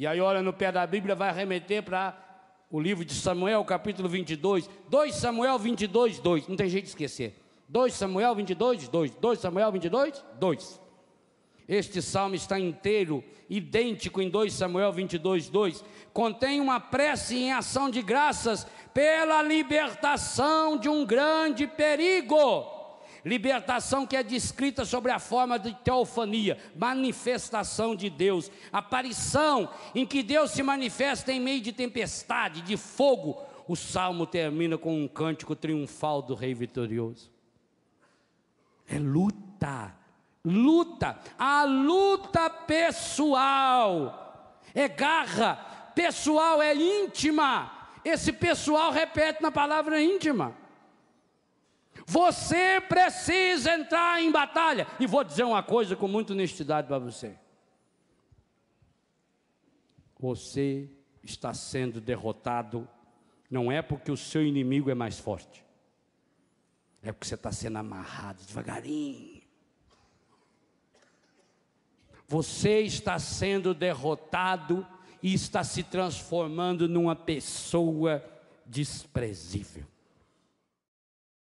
E aí olha no pé da Bíblia, vai remeter para o livro de Samuel, capítulo 22. 2 Samuel 22, 2. Não tem jeito de esquecer. 2 Samuel 22, 2. 2 Samuel 22, 2. Este salmo está inteiro, idêntico em 2 Samuel 22, 2. Contém uma prece em ação de graças pela libertação de um grande perigo Libertação que é descrita sobre a forma de teofania, manifestação de Deus, aparição em que Deus se manifesta em meio de tempestade, de fogo. O salmo termina com um cântico triunfal do Rei vitorioso. É luta, luta, a luta pessoal, é garra, pessoal é íntima. Esse pessoal repete na palavra íntima. Você precisa entrar em batalha. E vou dizer uma coisa com muita honestidade para você. Você está sendo derrotado não é porque o seu inimigo é mais forte. É porque você está sendo amarrado devagarinho. Você está sendo derrotado e está se transformando numa pessoa desprezível.